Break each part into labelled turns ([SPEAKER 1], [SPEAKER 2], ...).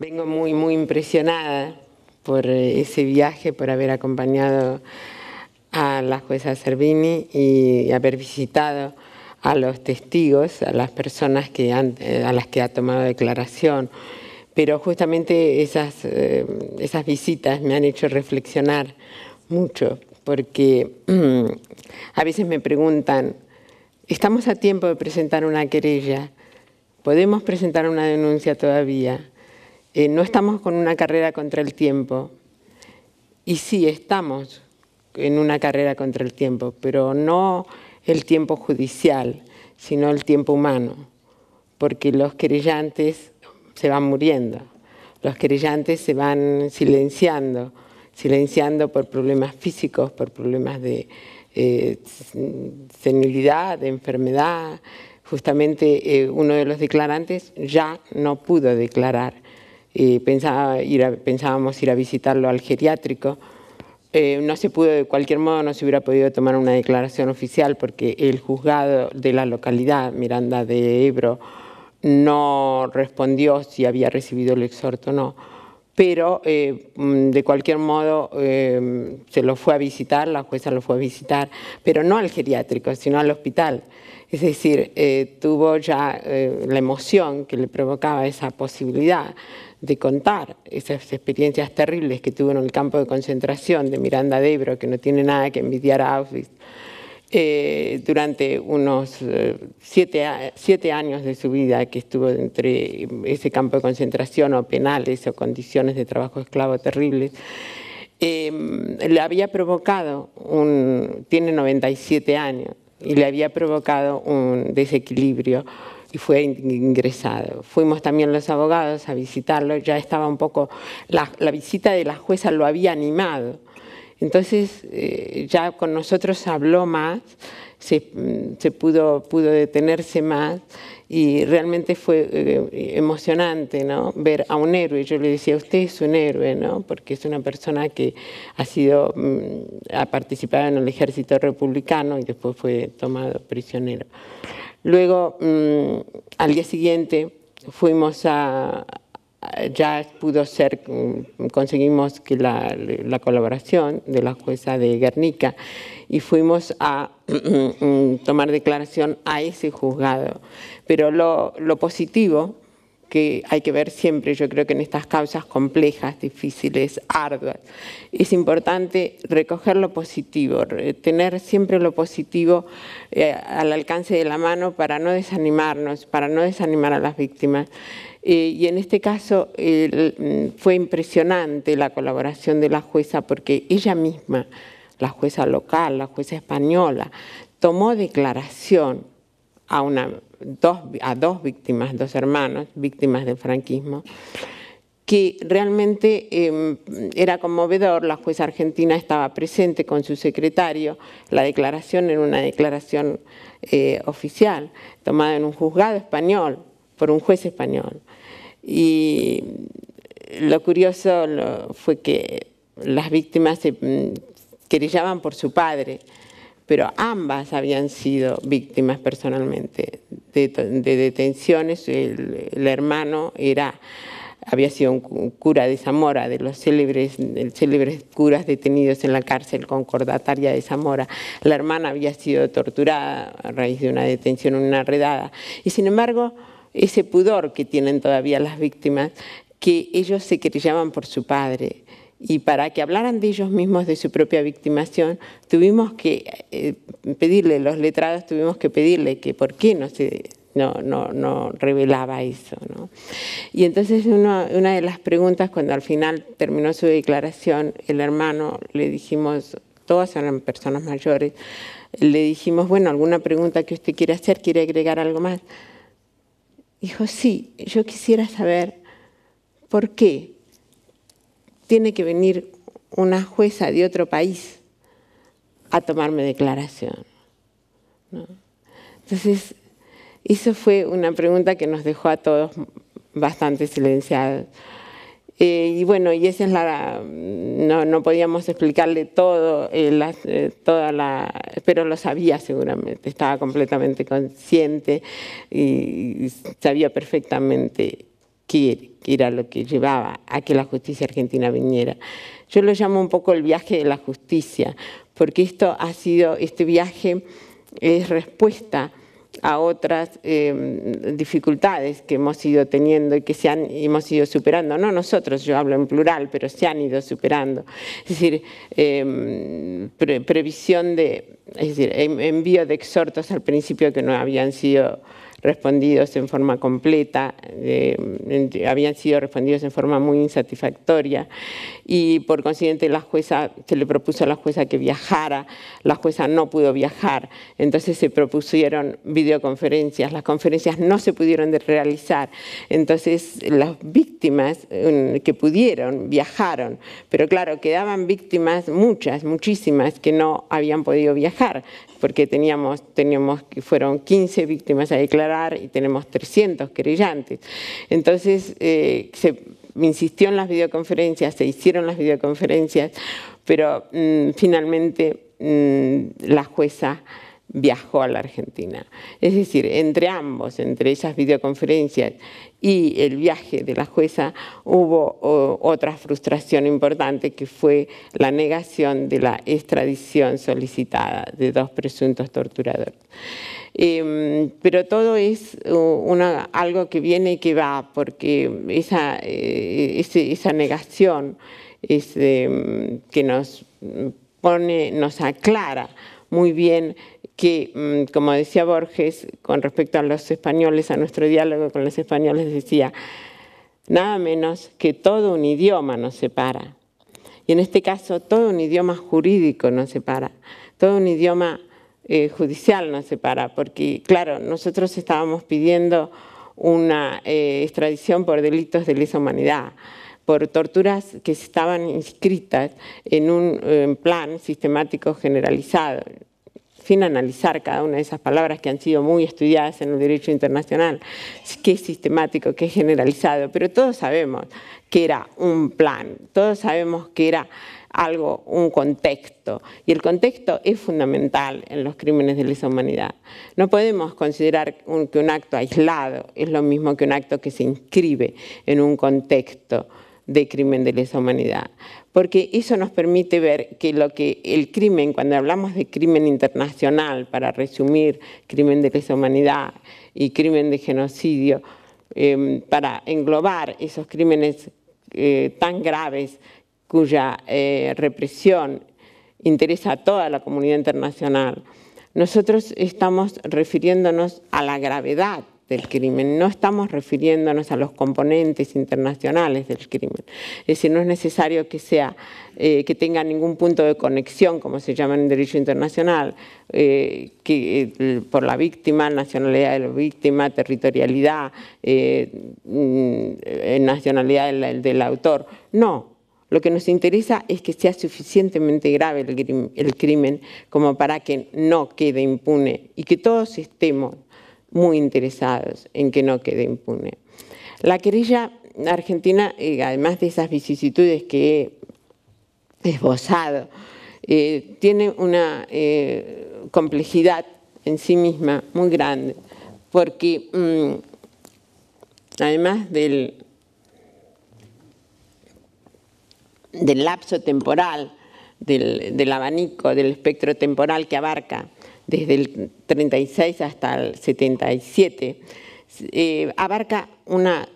[SPEAKER 1] Vengo muy, muy impresionada por eh, ese viaje, por haber acompañado a la jueza Cervini y haber visitado a los testigos, a las personas eh, a las que ha tomado declaración. Pero justamente esas, eh, esas visitas me han hecho reflexionar mucho, porque a veces me preguntan, ¿estamos a tiempo de presentar una querella? ¿Podemos presentar una denuncia todavía? Eh, no estamos con una carrera contra el tiempo. Y sí, estamos en una carrera contra el tiempo, pero no el tiempo judicial, sino el tiempo humano, porque los querellantes se van muriendo, los querellantes se van silenciando, silenciando por problemas físicos, por problemas de eh, senilidad, de enfermedad. Justamente eh, uno de los declarantes ya no pudo declarar y pensaba pensábamos ir a visitarlo al geriátrico. Eh, no se pudo, de cualquier modo, no se hubiera podido tomar una declaración oficial porque el juzgado de la localidad, Miranda de Ebro, no respondió si había recibido el exhorto o no. Pero eh, mm, de cualquier modo em, se lo fue a visitar, la jueza lo fue a visitar, pero no al geriátrico, sino al hospital. Es decir, eh, tuvo ya eh, la emoción que le provocaba esa posibilidad de contar esas experiencias terribles que tuvo en el campo de concentración de Miranda de Ebro, que no tiene nada que envidiar a Auschwitz, eh, durante unos siete, años de su vida que estuvo entre ese campo de concentración o penales o condiciones de trabajo esclavo terribles, le había provocado un... tiene 97 años, y le había provocado un desequilibrio y fue ingresado. Fuimos también los abogados a visitarlo, ya estaba un poco, la, visita de la jueza lo había animado. Entonces eh, ya con nosotros habló más Mm, se, pudo, pudo detenerse más y realmente fue eh, emocionante ¿no? ver a un héroe. Yo le decía, usted es un héroe, ¿no? porque es una persona que ha, sido, mm, ha participado en el ejército republicano y después fue tomado prisionero. Luego, mm, al día siguiente, fuimos a, ya pudo ser, mm, conseguimos que la, colaboración de la jueza de Guernica y fuimos a mm, tomar declaración a ese juzgado. Pero lo, positivo que hay que ver siempre, yo creo que en estas causas complejas, difíciles, arduas, es importante recoger lo positivo, tener siempre lo positivo eh, al alcance de la mano para no desanimarnos, para no desanimar a las víctimas. Eh, y en este caso mm, fue impresionante la colaboración de la jueza porque ella misma, la jueza local, la jueza española, tomó declaración a, una, dos, a dos víctimas, dos hermanos, víctimas del franquismo, que realmente em, era conmovedor, la jueza argentina estaba presente con su secretario, la declaración era una declaración eh, oficial, tomada en un juzgado español, por un juez español. Y lo curioso fue que las víctimas se mm, querellaban por su padre, pero ambas habían sido víctimas personalmente de, detenciones. El, hermano era, había sido un cura de Zamora, de los célebres, célebres curas detenidos en la cárcel concordataria de Zamora. La hermana había sido torturada a raíz de una detención, en una redada. Y sin embargo, ese pudor que tienen todavía las víctimas, que ellos se querellaban por su padre. Y para que hablaran de ellos mismos de su propia victimación, tuvimos que eh, pedirle, los letrados tuvimos que pedirle que por qué no se no, revelaba eso. Y entonces una de las preguntas, cuando al final terminó su declaración, el hermano le dijimos, todas eran personas mayores, le dijimos, bueno, alguna pregunta que usted quiere hacer, quiere agregar algo más. Dijo, sí, yo quisiera saber por qué tiene que venir una jueza de otro país a tomarme declaración. Entonces, eso fue una pregunta que nos dejó a todos bastante silenciados. Eh, y bueno, y esa es la, no, no podíamos explicarle todo, eh, eh, toda la, pero lo sabía seguramente, estaba completamente consciente y, sabía perfectamente er, qué, era lo que llevaba a que la justicia argentina viniera. Yo lo llamo un poco el viaje de la justicia, porque esto ha sido, este viaje es respuesta a otras em, dificultades que hemos ido teniendo y que se han, hemos ido superando. No nosotros, yo hablo en plural, pero se han ido superando. Es decir, em, previsión de, es decir, em, envío de exhortos al principio que no habían sido respondidos en forma completa, habían sido respondidos en forma muy insatisfactoria y por consiguiente la jueza se le propuso a la jueza que viajara, la jueza no pudo viajar, entonces se propusieron videoconferencias, las conferencias no se pudieron realizar, entonces las víctimas que pudieron viajaron, pero claro, quedaban víctimas muchas, muchísimas que no habían podido viajar porque teníamos, teníamos fueron 15 víctimas a declarar y tenemos 300 querellantes. Entonces, eh, se insistió en las videoconferencias, se hicieron las videoconferencias, pero mm, finalmente mm, la jueza viajó a la Argentina. Es decir, entre ambos, entre esas videoconferencias y el viaje de la jueza, hubo otra frustración importante que fue la negación de la extradición solicitada de dos presuntos torturadores. Em, pero todo es una, algo que viene y que va, porque esa, eh, esa negación em, que nos pone, nos aclara muy bien que, mm, como decía Borges, con respecto a los españoles, a nuestro diálogo con los españoles, decía, nada menos que todo un idioma nos separa. Y en este caso, todo un idioma jurídico nos separa, todo un idioma eh, judicial no se para, porque claro, nosotros estábamos pidiendo una eh, extradición por delitos de lesa humanidad, por torturas que estaban inscritas en un plan sistemático generalizado, sin analizar cada una de esas palabras que han sido muy estudiadas en el derecho internacional, qué es sistemático, qué es generalizado, pero todos sabemos que era un plan, todos sabemos que era algo, un contexto. Y el contexto es fundamental en los crímenes de lesa humanidad. No podemos considerar que un acto aislado es lo mismo que un acto que se inscribe en un contexto de crimen de lesa humanidad, porque eso nos permite ver que lo que el crimen, cuando hablamos de crimen internacional, para resumir, crimen de lesa humanidad y crimen de genocidio, eh, para englobar esos crímenes eh, tan graves cuya eh, represión interesa a toda la comunidad internacional, nosotros estamos refiriéndonos a la gravedad del crimen, no estamos refiriéndonos a los componentes internacionales del crimen. Es decir, no es necesario que, sea, eh, que tenga ningún punto de conexión, como se llama en derecho internacional, eh, que, por la víctima, nacionalidad de la víctima, territorialidad, mm, nacionalidad del autor. No, lo que nos interesa es que sea suficientemente grave el crimen, como para que no quede impune y que todos estemos muy interesados en que no quede impune. La querella argentina, eh, además de esas vicisitudes que he esbozado, eh, tiene una eh, complejidad en sí misma muy grande, porque mm, además del del lapso temporal, del, abanico, del espectro temporal que abarca desde el 36 hasta el 77, eh, abarca una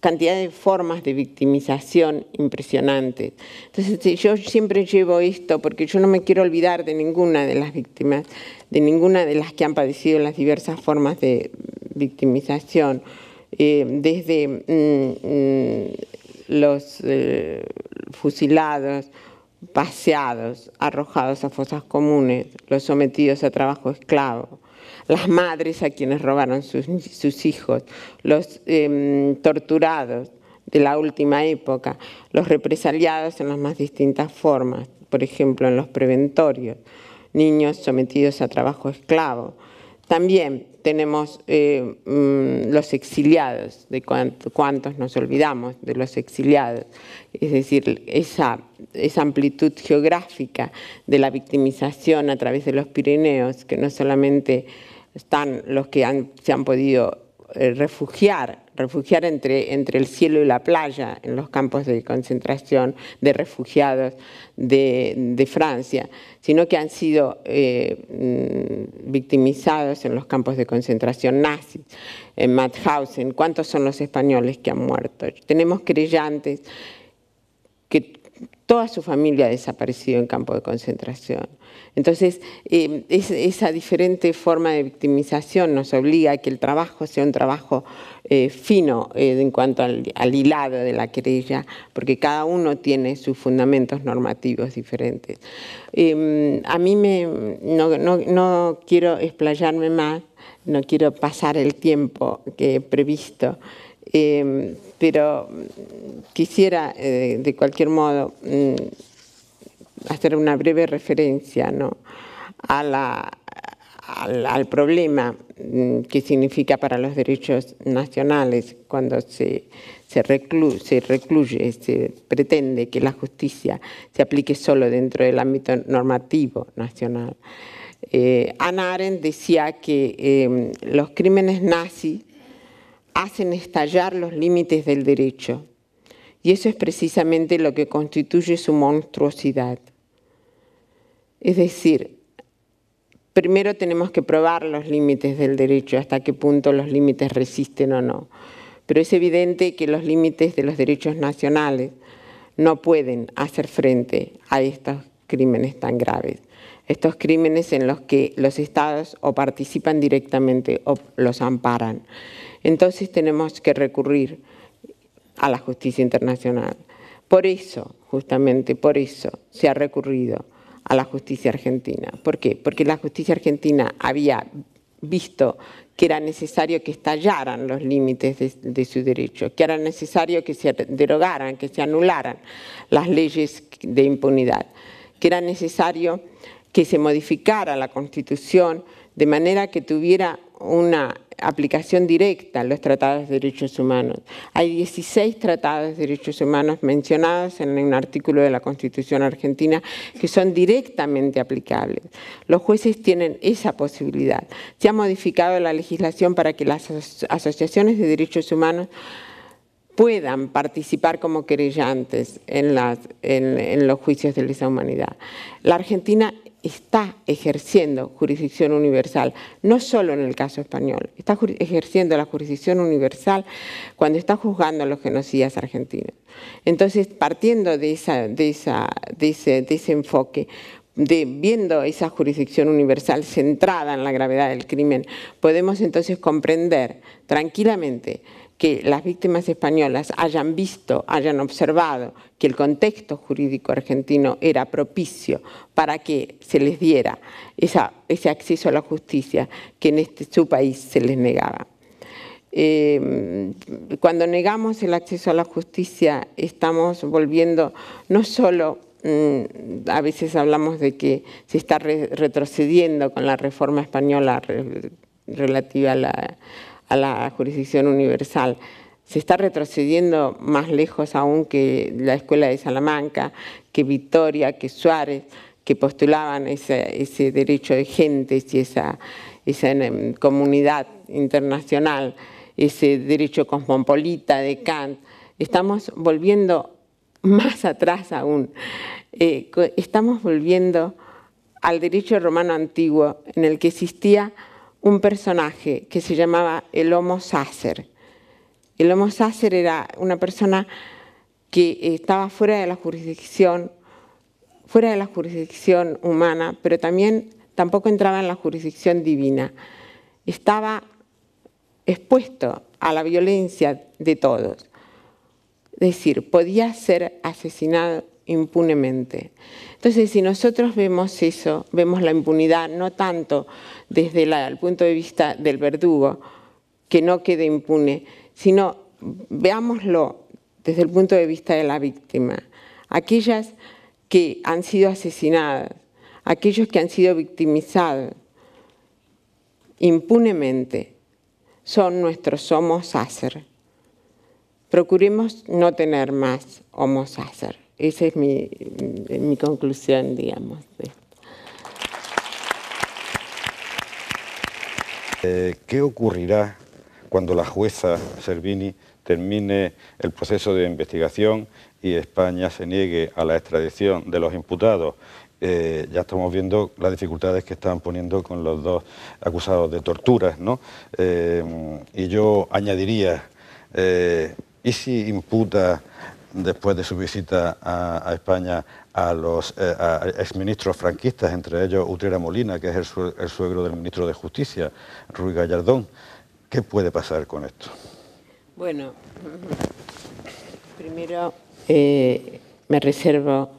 [SPEAKER 1] cantidad de formas de victimización impresionantes. Entonces yo siempre llevo esto porque yo no me quiero olvidar de ninguna de las víctimas, de ninguna de las que han padecido las diversas formas de victimización, eh, desde mm, mm, los eh, fusilados, paseados, arrojados a fosas comunes, los sometidos a trabajo esclavo, las madres a quienes robaron sus, hijos, los em, torturados de la última época, los represaliados en las más distintas formas, por ejemplo en los preventorios, niños sometidos a trabajo esclavo, también tenemos eh, mm, los exiliados, de cuántos nos olvidamos de los exiliados. Es decir, esa, amplitud geográfica de la victimización a través de los Pirineos, que no solamente están los que se han podido eh, refugiar refugiar entre, entre el cielo y la playa en los campos de concentración de refugiados de, Francia, sino que han sido eh, mm, victimizados en los campos de concentración nazis, en Mauthausen. ¿Cuántos son los españoles que han muerto? Tenemos creyentes que toda su familia ha desaparecido en campo de concentración. Entonces, eh, esa diferente forma de victimización nos obliga a que el trabajo sea un trabajo eh, fino eh, en cuanto al, hilado de la querella, porque cada uno tiene sus fundamentos normativos diferentes. Em, a mí me, no, no quiero explayarme más, no quiero pasar el tiempo que he previsto. Em, pero mm, quisiera eh, de cualquier modo mm, hacer una breve referencia al, problema mm, que significa para los derechos nacionales cuando se, recluye, se pretende que la justicia se aplique solo dentro del ámbito normativo nacional. Eh, Ana decía que em, los crímenes nazis hacen estallar los límites del derecho. Y eso es precisamente lo que constituye su monstruosidad. Es decir, primero tenemos que probar los límites del derecho, hasta qué punto los límites resisten o no. Pero es evidente que los límites de los derechos nacionales no pueden hacer frente a estos crímenes tan graves estos crímenes en los que los estados o participan directamente o los amparan. Entonces tenemos que recurrir a la justicia internacional. Por eso, justamente por eso, se ha recurrido a la justicia argentina. ¿Por qué? Porque la justicia argentina había visto que era necesario que estallaran los límites de, su derecho, que era necesario que se derogaran, que se anularan las leyes de impunidad, que era necesario que se modificara la Constitución de manera que tuviera una aplicación directa a los tratados de derechos humanos. Hay 16 tratados de derechos humanos mencionados en un artículo de la Constitución argentina que son directamente aplicables. Los jueces tienen esa posibilidad. Se ha modificado la legislación para que las asociaciones de derechos humanos puedan participar como querellantes en, las, en los juicios de lesa humanidad. La Argentina está ejerciendo jurisdicción universal, no solo en el caso español, está ejerciendo la jurisdicción universal cuando está juzgando a los genocidas argentinos. Entonces, partiendo de, ese, enfoque, de, viendo esa jurisdicción universal centrada en la gravedad del crimen, podemos entonces comprender tranquilamente que las víctimas españolas hayan visto, hayan observado que el contexto jurídico argentino era propicio para que se les diera ese acceso a la justicia que en este, su país se les negaba. Em, cuando negamos el acceso a la justicia estamos volviendo no solo mm, a veces hablamos de que se está retrocediendo con la reforma española relativa a la a la jurisdicción universal. Se está retrocediendo más lejos aún que la Escuela de Salamanca, que Vitoria, que Suárez, que postulaban ese, derecho de gentes y esa, esa em, comunidad internacional, ese derecho cosmopolita de Kant. Estamos volviendo más atrás aún. Eh, estamos volviendo al derecho romano antiguo en el que existía un personaje que se llamaba el Homo Sacer. El Homo Sacer era una persona que estaba fuera de la jurisdicción, fuera de la jurisdicción humana, pero también tampoco entraba en la jurisdicción divina. Estaba expuesto a la violencia de todos. Es decir, podía ser asesinado impunemente. Entonces, si nosotros vemos eso, vemos la impunidad no tanto desde el punto de vista del verdugo, que no quede impune, sino veámoslo desde el punto de vista de la víctima. Aquellas que han sido asesinadas, aquellos que han sido victimizados impunemente, son nuestros homo sacer. Procuremos no tener más homo sacer. Esa es mi conclusión, digamos. Eh, ¿Qué ocurrirá cuando la jueza Servini termine el proceso de investigación y España se niegue a la extradición de los imputados eh, ya estamos viendo las dificultades que están poniendo con los dos acusados de torturas, eh, y yo añadiría, ¿y si imputa después de su visita a, España a los eh, exministros franquistas, entre ellos Utrera Molina, que es el, suegro del ministro de Justicia, Ruy Gallardón. ¿Qué puede pasar con esto? Bueno, primero eh, me reservo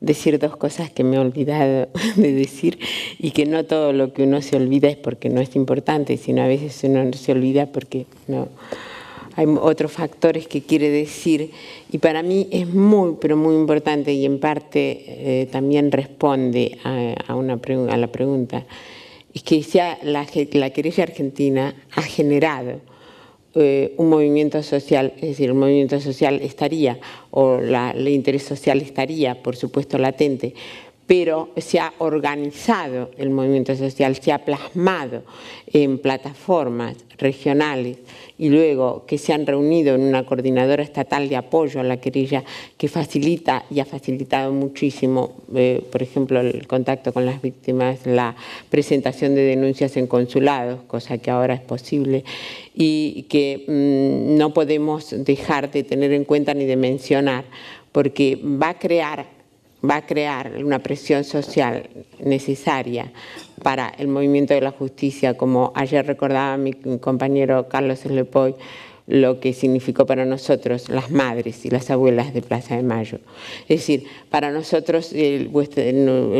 [SPEAKER 1] decir dos cosas que me he olvidado de decir y que no todo lo que uno se olvida es porque no es importante, sino a veces uno se olvida porque no hay otros factores que quiere decir y para mí es muy, pero muy importante y en parte eh, también responde a, la pregunta, es que la, la querella argentina ha generado eh, un movimiento social, es decir, el movimiento social estaría o el interés social estaría, por supuesto, latente, pero se ha organizado el movimiento social, se ha plasmado en plataformas regionales y luego que se han reunido en una coordinadora estatal de apoyo a la querella que facilita y ha facilitado muchísimo, eh, por ejemplo, el contacto con las víctimas, la presentación de denuncias en consulados, cosa que ahora es posible, y que mm, no podemos dejar de tener en cuenta ni de mencionar, porque va a crear va a crear una presión social necesaria para el movimiento de la justicia, como ayer recordaba mi compañero Carlos Lepoy, lo que significó para nosotros las madres y las abuelas de Plaza de Mayo. Es decir, para nosotros el,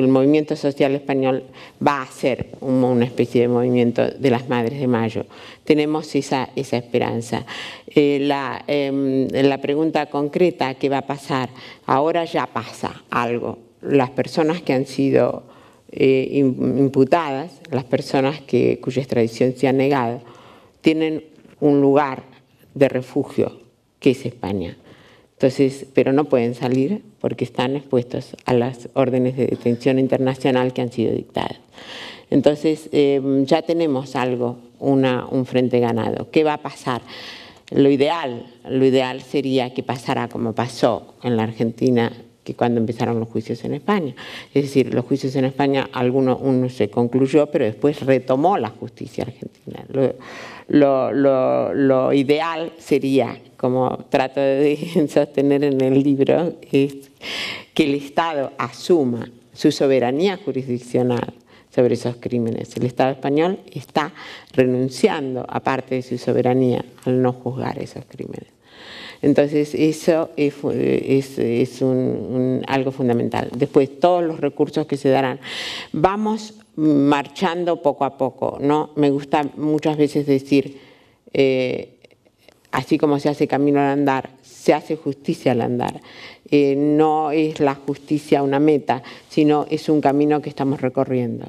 [SPEAKER 1] movimiento social español va a ser una especie de movimiento de las madres de Mayo. Tenemos esa, esperanza. Eh, em, la, pregunta concreta que va a pasar, ahora ya pasa algo. Las personas que han sido eh, imputadas, las personas que, cuya extradición se ha negado, tienen un lugar de refugio, que es España. Entonces, pero no pueden salir porque están expuestos a las órdenes de detención internacional que han sido dictadas. Entonces, em, ya tenemos algo, un frente ganado. ¿Qué va a pasar? Lo ideal, lo ideal sería que pasara como pasó en la Argentina que cuando empezaron los juicios en España. Es decir, los juicios en España, alguno uno se concluyó, pero después retomó la justicia argentina. Lo, ideal sería, como trato de sostener en el libro, es que el Estado asuma su soberanía jurisdiccional sobre esos crímenes. El Estado español está renunciando a parte de su soberanía al no juzgar esos crímenes. Entonces, eso es, un, algo fundamental. Después, todos los recursos que se darán. Vamos marchando poco a poco, ¿no? Me gusta muchas veces decir, eh, así como se hace camino al andar, se hace justicia al andar. Eh, no es la justicia una meta, sino es un camino que estamos recorriendo.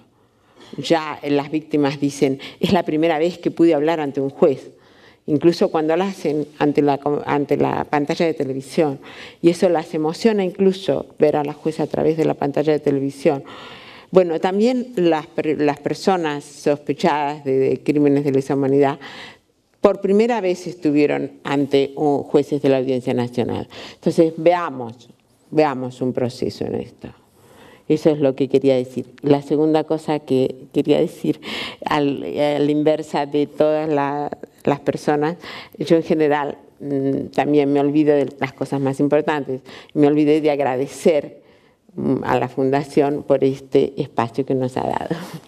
[SPEAKER 1] Ya las víctimas dicen, es la primera vez que pude hablar ante un juez incluso cuando la hacen ante la, ante la pantalla de televisión. Y eso las emociona incluso ver a la jueza a través de la pantalla de televisión. Bueno, también las, las personas sospechadas de, crímenes de lesa humanidad por primera vez estuvieron ante jueces de la Audiencia Nacional. Entonces, veamos, veamos un proceso en esto. Eso es lo que quería decir. La segunda cosa que quería decir, a la inversa de todas las las personas, yo en general mm, también me olvido de las cosas más importantes, me olvidé de agradecer mm, a la Fundación por este espacio que nos ha dado.